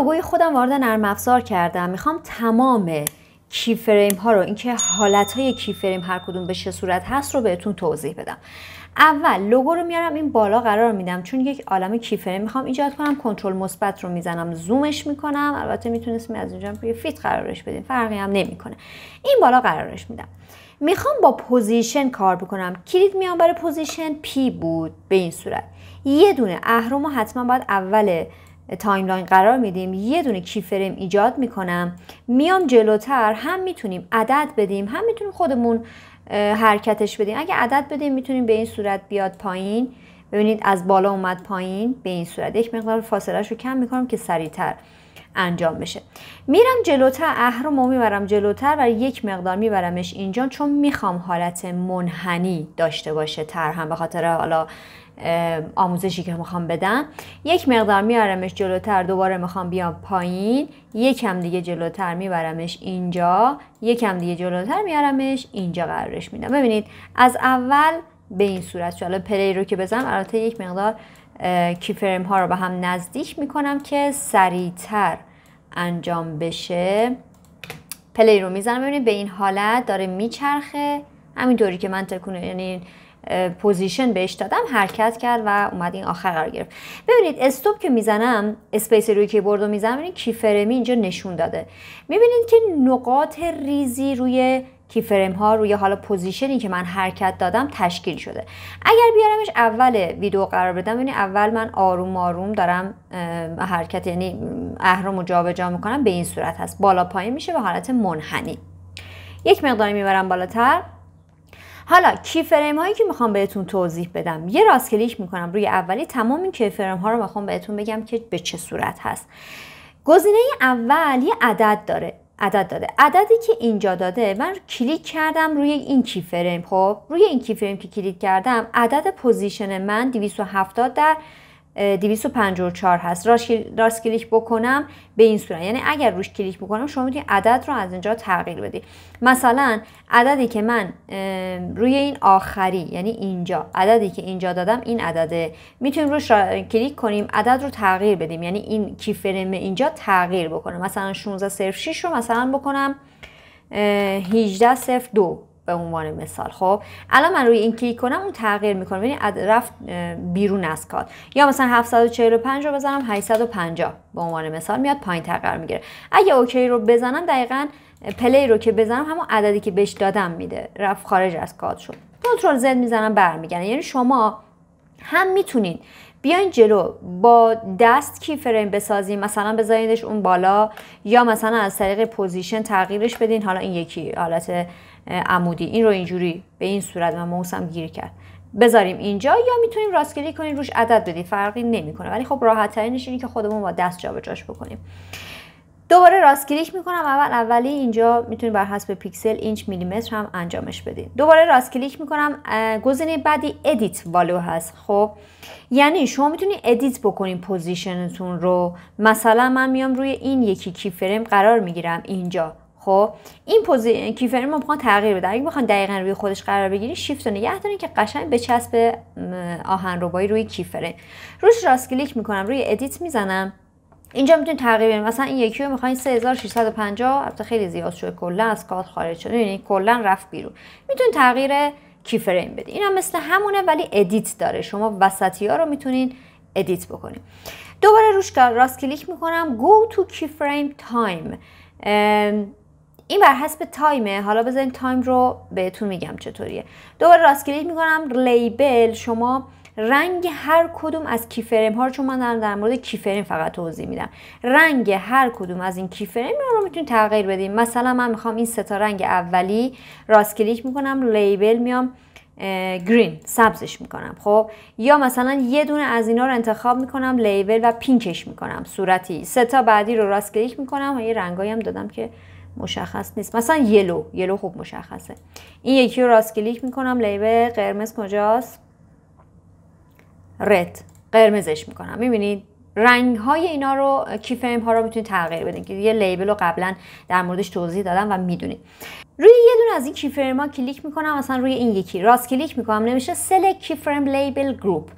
لوگوی خودم وارد نرم افزار کردم میخوام تمام کی فریم ها رو اینکه حالت های کی فریم هر کدوم به چه صورت هست رو بهتون توضیح بدم اول لوگو رو میارم این بالا قرار میدم چون یک عالم کی فریم میخوام ایجاد کنم کنترل مثبت رو میزنم زومش میکنم البته میتونستم از اینجا روی فیت قرارش بدیم فرقی هم نمیکنه این بالا قرارش میدم میخوام با پوزیشن کار بکنم کلید میام برای پوزیشن پی بود به این صورت یه دونه اهرم حتما باید اول تایملاین قرار میدیم یه دونه کی فریم ایجاد میکنم میام جلوتر هم میتونیم عدد بدیم هم میتونیم خودمون حرکتش بدیم اگه عدد بدیم میتونیم به این صورت بیاد پایین ببینید از بالا اومد پایین به این صورت یک مقدار فاصلهش رو کم میکنم که سریعتر انجام بشه میرم جلوتر اهرم رو میبرم جلوتر و یک مقدار میبرمش اینجا چون میخوام حالت منحنی داشته باشه تر هم به خاطر حالا آموزشی که میخوام بدم یک مقدار میارمش جلوتر دوباره میخوام بیام پایین یکم دیگه جلوتر میبرمش اینجا یکم دیگه جلوتر میارمش اینجا قرارش میدم ببینید از اول به این صورت حالا پلی رو که بزنم البته یک مقدار کیفرم ها رو به هم نزدیک میکنم که سریعتر انجام بشه پلی رو میزنم ببینید به این حالت داره میچرخه همینطوری که من تکونه یعنی پوزیشن بهش دادم حرکت کرد و اومد این آخر قرار گرفت ببینید استوب که میزنم اسپیس روی کیبورد رو میزنم این یعنی کیفرمی اینجا نشون داده میبینید که نقاط ریزی روی کیفرم ها روی حالا پوزیشنی که من حرکت دادم تشکیل شده اگر بیارمش اول ویدیو قرار بدم یعنی اول من آروم آروم دارم حرکت یعنی اهرم رو جابجا میکنم به این صورت هست بالا پایین میشه به حالت منحنی یک مقداری میبرم بالاتر حالا کی فریم هایی که میخوام بهتون توضیح بدم یه راست کلیک میکنم روی اولی تمام این کی فریم ها رو میخوام بهتون بگم که به چه صورت هست گزینه اول یه عدد داره عدد داده عددی که اینجا داده من کلیک کردم روی این کی فریم خب روی این کی فریم که کلیک کردم عدد پوزیشن من 270 در 254 هست راست کلیک بکنم به این صورت یعنی اگر روش کلیک بکنم شما میتونید عدد رو از اینجا تغییر بدید مثلا عددی که من روی این آخری یعنی اینجا عددی که اینجا دادم این عدده میتونیم روش را کلیک کنیم عدد رو تغییر بدیم یعنی این کیفرمه اینجا تغییر بکنم مثلا 16 صرف 6 رو مثلا بکنم 18 صرف 2 به عنوان مثال خب الان من روی این کلیک کنم اون تغییر میکنه رفت بیرون از کاد یا مثلا 745 رو بزنم 850 به عنوان مثال میاد پایین تغییر میگیره اگه اوکی رو بزنم دقیقا پلی رو که بزنم همون عددی که بهش دادم میده رفت خارج از کاد شد کنترل زد میزنم برمیگردم یعنی شما هم میتونید بیاین جلو با دست کی فریم بسازیم مثلا بذاریدش اون بالا یا مثلا از طریق پوزیشن تغییرش بدین حالا این یکی حالت عمودی این رو اینجوری به این صورت من موسم گیر کرد بذاریم اینجا یا میتونیم راست کلیک کنیم روش عدد بدیم فرقی نمیکنه ولی خب راحت ترینش اینه که خودمون با دست جابجاش بکنیم دوباره راست کلیک میکنم اول اولی اینجا میتونید بر حسب پیکسل اینچ میلیمتر هم انجامش بدید دوباره راست کلیک میکنم گزینه بعدی ادیت والو هست خب یعنی شما میتونید ادیت بکنید پوزیشنتون رو مثلا من میام روی این یکی کی فریم قرار میگیرم اینجا خب این پوزی رو ما تغییر بده اگه بخوان دقیقا روی خودش قرار بگیری شیفت رو نگه دارین که قشنگ به چسب آهن ربایی روی کیفره روش راست کلیک میکنم روی ادیت میزنم اینجا میتونید تغییر بدین مثلا این یکی رو میخواین 3650 البته خیلی زیاد شده کلا از کارت خارج شده یعنی کلا رفت بیرون میتونید تغییر کیفریم بدین این هم مثل همونه ولی ادیت داره شما وسطی ها رو میتونین ادیت بکنید دوباره روش راست کلیک میکنم go to keyframe تایم این بر حسب تایمه حالا بذارین تایم رو بهتون میگم چطوریه دوباره راست کلیک میکنم لیبل شما رنگ هر کدوم از کیفریم ها رو چون من در مورد کیفریم فقط توضیح میدم رنگ هر کدوم از این کیفریم رو میتونید تغییر بدیم مثلا من میخوام این سه رنگ اولی راست کلیک میکنم لیبل میام گرین سبزش میکنم خب یا مثلا یه دونه از اینا رو انتخاب میکنم لیبل و پینکش میکنم صورتی سه بعدی رو راست کلیک میکنم و یه رنگایی هم دادم که مشخص نیست مثلا یلو یلو خوب مشخصه این یکی رو راست کلیک میکنم لیبل قرمز کجاست رد قرمزش میکنم میبینید رنگ های اینا رو کی ها رو میتونید تغییر بدین که یه لیبل رو قبلا در موردش توضیح دادم و میدونید روی یه دونه از این کی فریم ها کلیک میکنم مثلا روی این یکی راست کلیک میکنم نمیشه سلکت کی لیبل گروپ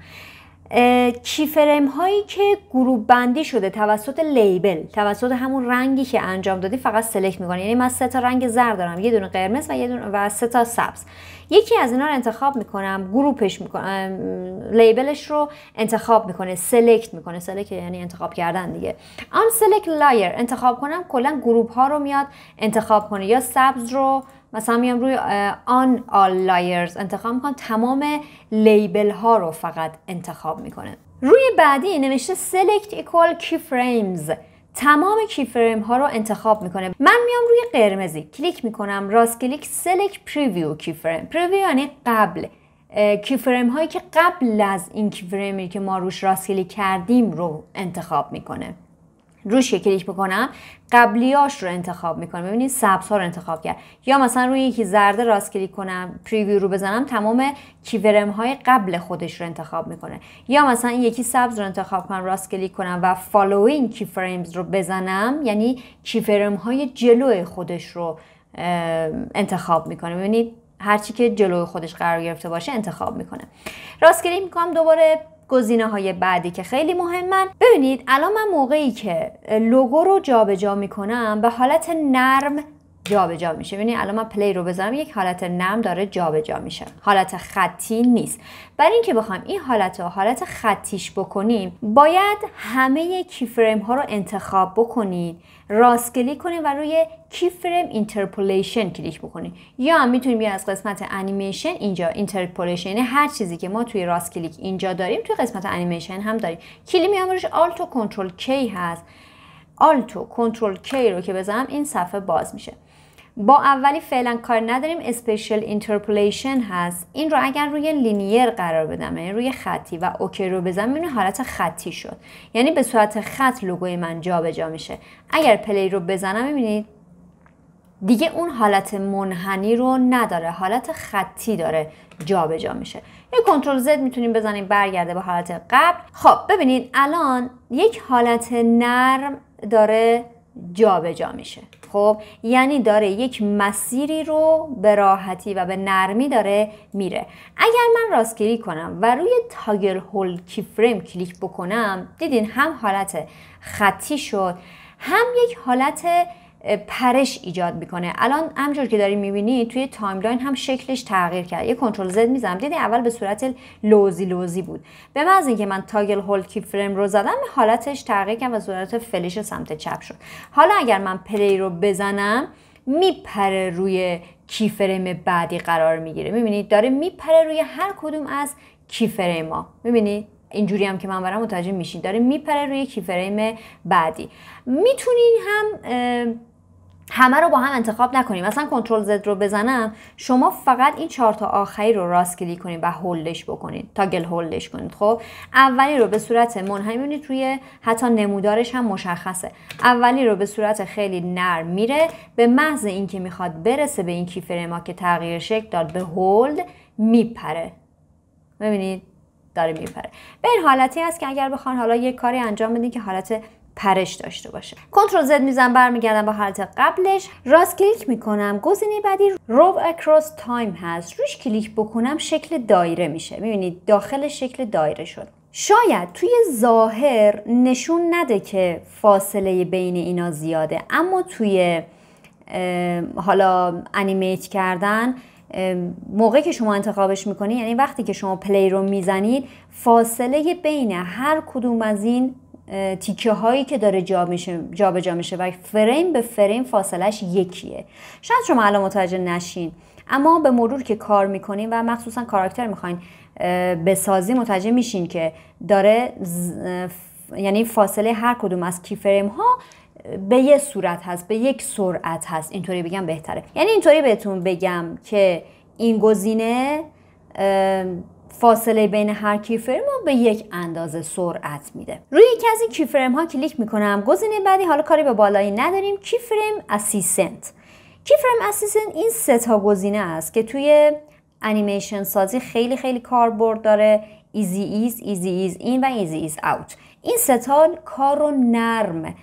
کی فریم هایی که گروه بندی شده توسط لیبل توسط همون رنگی که انجام دادی فقط سلکت میکنه یعنی من سه تا رنگ زرد دارم یه دونه قرمز و یه دونه و سه تا سبز یکی از اینا رو انتخاب میکنم گروپش میکنم لیبلش رو انتخاب میکنه سلکت میکنه سلکت یعنی انتخاب کردن دیگه آن سلکت لایر انتخاب کنم کلا گروپ ها رو میاد انتخاب کنه یا سبز رو مثلا میام روی آن آل لایرز انتخاب میکنم تمام لیبل ها رو فقط انتخاب میکنه روی بعدی نوشته select equal keyframes تمام کیفریم ها رو انتخاب میکنه من میام روی قرمزی کلیک میکنم راست کلیک select preview فریم preview یعنی قبل کیفریم هایی که قبل از این کیفریمی که ما روش راست کلیک کردیم رو انتخاب میکنه روش کلیک بکنم قبلیاش رو انتخاب میکنم ببینید سبز ها رو انتخاب کرد یا مثلا روی یکی زرده راست کلیک کنم پریویو رو بزنم تمام کیفرم های قبل خودش رو انتخاب میکنه یا مثلا یکی سبز رو انتخاب کنم راست کلیک کنم و فالوینگ کی فریمز رو بزنم یعنی کیفرم های جلو خودش رو انتخاب میکنه ببینید هرچی که جلو خودش قرار گرفته باشه انتخاب میکنه راست کلیک میکنم دوباره گزینه های بعدی که خیلی مهمن ببینید الان من موقعی که لوگو رو جابجا جا میکنم به حالت نرم جابجا میشه ببینید الان من پلی رو بزنم یک حالت نم داره جابجا جا میشه حالت خطی نیست برای اینکه بخوام این حالت رو حالت خطیش بکنیم باید همه کی فریم ها رو انتخاب بکنید راست کلیک کنید و روی کی فریم اینترپولیشن کلیک بکنید یا هم میتونیم بیا از قسمت انیمیشن اینجا اینترپولیشن یعنی هر چیزی که ما توی راست کلیک اینجا داریم توی قسمت انیمیشن هم داریم کلی میام روش آلت و کنترل کی هست و کنترل کی رو که بزنم این صفحه باز میشه با اولی فعلا کار نداریم اسپیشال اینترپولیشن هست این رو اگر روی لینیر قرار بدم یعنی روی خطی و اوکی رو بزنم میبینی حالت خطی شد یعنی به صورت خط لوگوی من جابجا جا میشه اگر پلی رو بزنم میبینید دیگه اون حالت منحنی رو نداره حالت خطی داره جابجا جا میشه یه کنترل زد میتونیم بزنیم برگرده به حالت قبل خب ببینید الان یک حالت نرم داره جابجا جا میشه خب یعنی داره یک مسیری رو به راحتی و به نرمی داره میره اگر من راست کلیک کنم و روی تاگل هول کی فریم کلیک بکنم دیدین هم حالت خطی شد هم یک حالت پرش ایجاد میکنه الان همجور که داری میبینی توی تایملاین هم شکلش تغییر کرد یه کنترل زد میزنم دیدی اول به صورت لوزی لوزی بود به محض اینکه من تاگل هولد کی فریم رو زدم حالتش تغییر کرد و صورت فلش سمت چپ شد حالا اگر من پلی رو بزنم میپره روی کی فریم بعدی قرار میگیره میبینید داره میپره روی هر کدوم از کی فریم ها میبینید اینجوری هم که من برام متوجه میشین داره میپره روی کیفریم بعدی میتونین هم همه رو با هم انتخاب نکنیم مثلا کنترل زد رو بزنم شما فقط این چهار تا آخری رو راست کلیک کنید و هولدش بکنید تا گل هولدش کنید خب اولی رو به صورت منحنی میبینید توی حتی نمودارش هم مشخصه اولی رو به صورت خیلی نرم میره به محض اینکه میخواد برسه به این کی ما که تغییر شکل داد به هولد میپره ببینید داره میپره به این حالتی هست که اگر بخوان حالا یه کاری انجام بدین که حالت پرش داشته باشه کنترل زد میزن برمیگردم با حالت قبلش راست کلیک میکنم گزینه بعدی روب اکراس تایم هست روش کلیک بکنم شکل دایره میشه میبینید داخل شکل دایره شد شاید توی ظاهر نشون نده که فاصله بین اینا زیاده اما توی حالا انیمیت کردن موقعی که شما انتخابش میکنید یعنی وقتی که شما پلی رو میزنید فاصله بین هر کدوم از این تیکه هایی که داره میشه جابجا جا میشه و فریم به فریم فاصلش یکیه شاید شما الان متوجه نشین اما به مرور که کار میکنین و مخصوصا کاراکتر میخواین بسازی متوجه میشین که داره یعنی فاصله هر کدوم از کی فریم ها به یه صورت هست به یک سرعت هست اینطوری بگم بهتره یعنی اینطوری بهتون بگم که این گزینه فاصله بین هر کیفرم رو به یک اندازه سرعت میده روی یکی از این کیفرم ها کلیک میکنم گزینه بعدی حالا کاری به بالایی نداریم کیفرم اسیسنت کیفرم اسیسنت این سه تا گزینه است که توی انیمیشن سازی خیلی خیلی کاربرد داره ایزی ایز ایزی ایز این و ایزی ایز اوت این سه تا کار رو نرم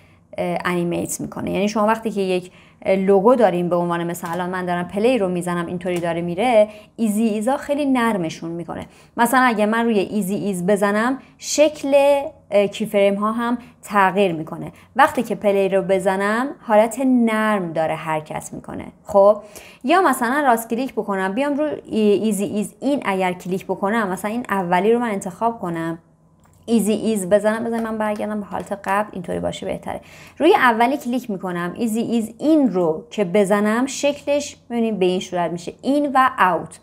انیمیت میکنه یعنی شما وقتی که یک لوگو داریم به عنوان مثلا من دارم پلی رو میزنم اینطوری داره میره ایزی ایزا خیلی نرمشون میکنه مثلا اگه من روی ایزی ایز بزنم شکل کیفریم ها هم تغییر میکنه وقتی که پلی رو بزنم حالت نرم داره حرکت میکنه خب یا مثلا راست کلیک بکنم بیام روی ایزی ایز این اگر کلیک بکنم مثلا این اولی رو من انتخاب کنم ایزی ایز بزنم بزنم من برگردم به حالت قبل اینطوری باشه بهتره روی اولی کلیک میکنم ایزی ایز این رو که بزنم شکلش میبینیم به این صورت میشه این و اوت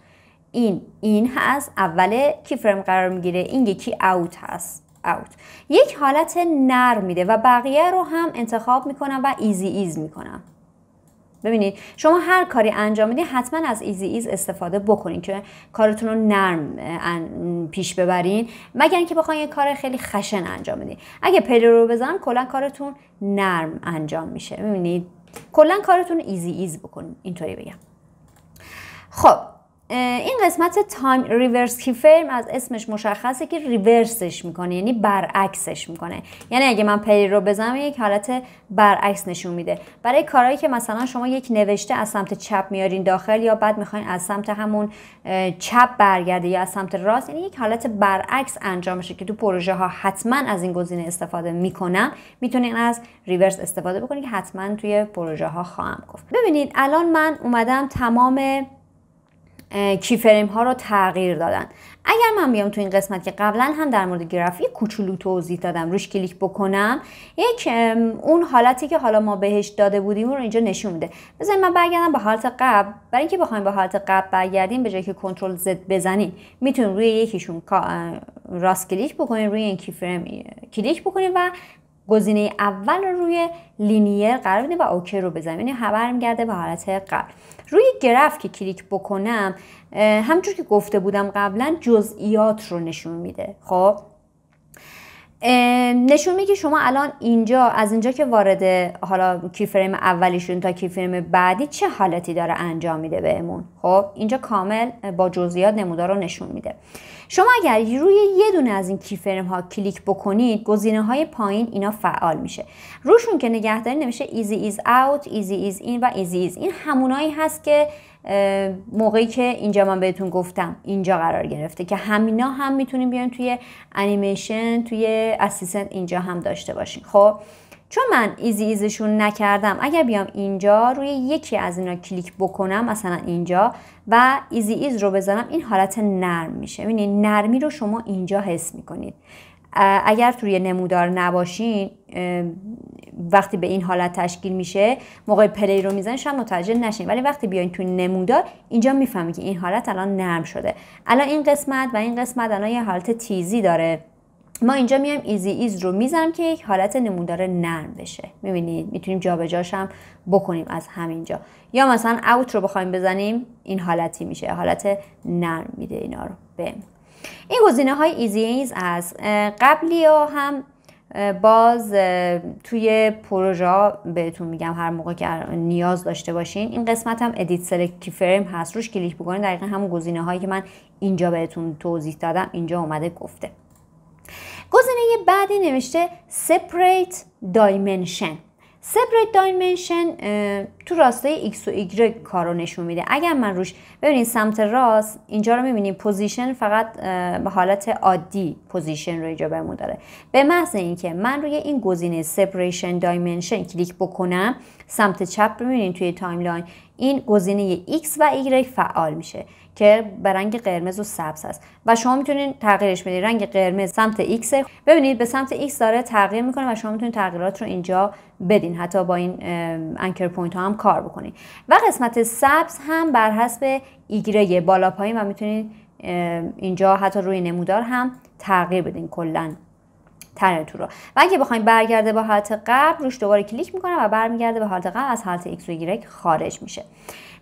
این این هست اول کی فریم قرار میگیره این یکی اوت هست out یک حالت نرم میده و بقیه رو هم انتخاب میکنم و ایزی ایز میکنم ببینید شما هر کاری انجام میدید حتما از ایزی ایز استفاده بکنید که کارتون رو نرم پیش ببرین مگر اینکه بخواین یه کار خیلی خشن انجام بدین اگه پلو رو بزنم کلا کارتون نرم انجام میشه ببینید کلا کارتون ایزی ایز بکنین اینطوری بگم خب این قسمت تایم ریورس کی فریم از اسمش مشخصه که ریورسش میکنه یعنی برعکسش میکنه یعنی اگه من پلی رو بزنم یک حالت برعکس نشون میده برای کارهایی که مثلا شما یک نوشته از سمت چپ میارین داخل یا بعد میخواین از سمت همون چپ برگرده یا از سمت راست یعنی یک حالت برعکس انجام میشه که تو پروژه ها حتما از این گزینه استفاده میکنم میتونین از ریورس استفاده بکنید که حتما توی پروژه ها خواهم گفت ببینید الان من اومدم تمام کیفریم ها رو تغییر دادن اگر من بیام تو این قسمت که قبلا هم در مورد گرافی کوچولو توضیح دادم روش کلیک بکنم یک اون حالتی که حالا ما بهش داده بودیم رو اینجا نشون میده بزنید من برگردم به حالت قبل برای اینکه بخوایم به حالت قبل برگردیم به جای که کنترل زد بزنیم میتونیم روی یکیشون راست کلیک بکنیم روی این کیفریم کلیک بکنیم و گزینه اول رو روی لینیر قرار بدیم و اوکی رو بزنیم یعنی به حالت قبل روی گرف که کلیک بکنم همچون که گفته بودم قبلا جزئیات رو نشون میده خب نشون میگه شما الان اینجا از اینجا که وارد حالا کیفریم اولیشون تا کیفریم بعدی چه حالتی داره انجام میده بهمون خب اینجا کامل با جزئیات نمودار رو نشون میده شما اگر روی یه دونه از این کیفریم ها کلیک بکنید گزینه های پایین اینا فعال میشه روشون که نگهداری نمیشه ایزی ایز اوت ایزی ایز این و ایزی ایز این همونایی هست که موقعی که اینجا من بهتون گفتم اینجا قرار گرفته که همینا هم میتونیم بیان توی انیمیشن توی اسیسنت اینجا هم داشته باشین خب چون من ایزی ایزشون نکردم اگر بیام اینجا روی یکی از اینا کلیک بکنم مثلا اینجا و ایزی ایز رو بزنم این حالت نرم میشه ببینید نرمی رو شما اینجا حس میکنید اگر توی نمودار نباشین وقتی به این حالت تشکیل میشه موقع پلی رو میزنید شاید متوجه نشین ولی وقتی بیاین توی نمودار اینجا میفهمید که این حالت الان نرم شده الان این قسمت و این قسمت الان یه حالت تیزی داره ما اینجا میایم ایزی ایز رو میزنم که یک حالت نمودار نرم بشه میبینید میتونیم جابجاش هم بکنیم از همینجا یا مثلا اوت رو بخوایم بزنیم این حالتی میشه حالت نرم میده اینا رو این گزینه های ایزی از قبلی ها هم باز توی پروژه بهتون میگم هر موقع که نیاز داشته باشین این قسمت هم ادیت سلکتی فریم هست روش کلیک بکنید دقیقا همون گزینه هایی که من اینجا بهتون توضیح دادم اینجا اومده گفته گزینه بعدی نوشته separate دایمنشن. سپریت دایمنشن تو راستای x و y کار رو نشون میده اگر من روش ببینید سمت راست اینجا رو میبینید پوزیشن فقط به حالت عادی پوزیشن رو اینجا بهمون داره به محض اینکه من روی این گزینه سپریشن دایمنشن کلیک بکنم سمت چپ ببینید توی تایملاین این گزینه x و y فعال میشه که به رنگ قرمز و سبز هست و شما میتونید تغییرش بدین رنگ قرمز سمت X ببینید به سمت X داره تغییر میکنه و شما میتونید تغییرات رو اینجا بدین حتی با این انکر پوینت ها هم کار بکنید و قسمت سبز هم بر حسب ایگره بالا پایین و میتونید اینجا حتی روی نمودار هم تغییر بدین کلا تو رو و اگه بخوایم برگرده با حالت قبل روش دوباره کلیک میکنم و برمیگرده به حالت قبل از حالت ایکس و خارج میشه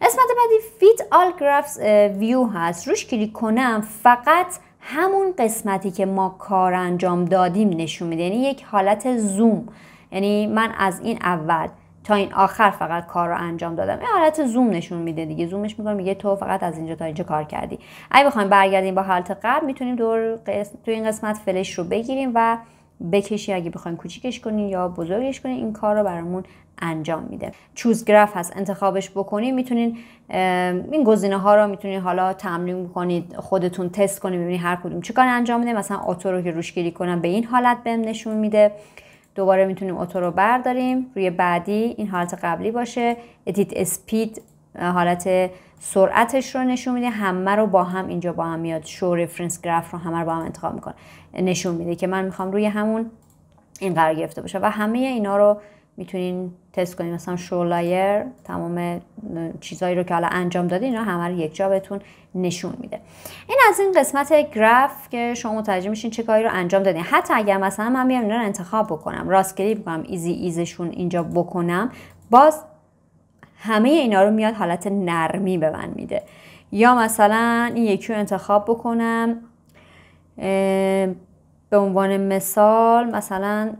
قسمت بعدی فیت all graphs view هست روش کلیک کنم فقط همون قسمتی که ما کار انجام دادیم نشون میده یعنی یک حالت زوم یعنی من از این اول تا این آخر فقط کار رو انجام دادم این حالت زوم نشون میده دیگه زومش میکنه میگه تو فقط از اینجا تا اینجا کار کردی اگه بخوایم برگردیم با حالت قبل میتونیم دور تو این قسمت فلش رو بگیریم و بکشی اگه بخواین کوچیکش کنین یا بزرگش کنین این کار رو برامون انجام میده چوز Graph هست انتخابش بکنی میتونین این گزینه ها رو میتونین حالا تمرین کنید خودتون تست کنید ببینید هر کدوم چیکار انجام میده مثلا اتور رو که روش گیری کنم به این حالت بهم نشون میده دوباره میتونیم اتو رو برداریم روی بعدی این حالت قبلی باشه ادیت اسپید حالت سرعتش رو نشون میده همه رو با هم اینجا با هم میاد شو رفرنس گراف رو همه رو با هم انتخاب میکنه نشون میده که من میخوام روی همون این قرار گرفته باشه و همه اینا رو میتونین تست کنین مثلا شو لایر تمام چیزهایی رو که حالا انجام دادین اینا همه رو یک جا بهتون نشون میده این از این قسمت گراف که شما متوجه میشین چه کاری رو انجام دادین حتی اگر مثلا من بیام اینا رو انتخاب بکنم راست کلیک کنم ایزی ایزشون اینجا بکنم باز همه اینا رو میاد حالت نرمی به من میده یا مثلا این یکی رو انتخاب بکنم به عنوان مثال مثلا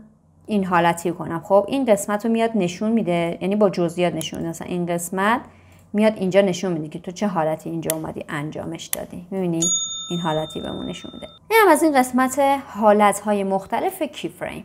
این حالتی کنم خب این قسمت رو میاد نشون میده یعنی با جزئیات نشون مثلا این قسمت میاد اینجا نشون میده که تو چه حالتی اینجا اومدی انجامش دادی میبینی این حالتی بهمون نشون میده این هم از این قسمت حالت های مختلف کی فریم